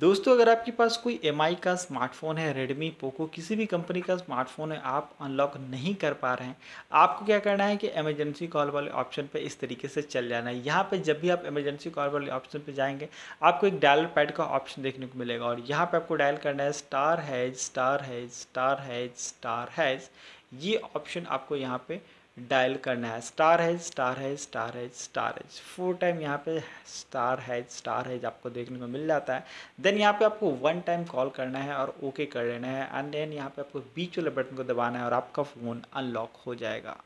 दोस्तों अगर आपके पास कोई एम का स्मार्टफ़ोन है रेडमी पोको किसी भी कंपनी का स्मार्टफ़ोन है आप अनलॉक नहीं कर पा रहे हैं आपको क्या करना है कि एमरजेंसी कॉल वाले ऑप्शन पर इस तरीके से चल जाना है यहाँ पर जब भी आप एमरजेंसी कॉल वाले ऑप्शन पर जाएंगे आपको एक डायल पैड का ऑप्शन देखने को मिलेगा और यहाँ पर आपको डायल करना है star hash star hash star hash star hash ये ऑप्शन आपको यहाँ पर डायल करना है star hash star hash star hash star hash four time यहाँ पे स्टार हैज स्टार हैज आपको देखने को मिल जाता है देन यहाँ पे आपको वन टाइम कॉल करना है और ओके okay कर लेना है एंड देन यहाँ पे आपको बीच वाले बटन को दबाना है और आपका फ़ोन अनलॉक हो जाएगा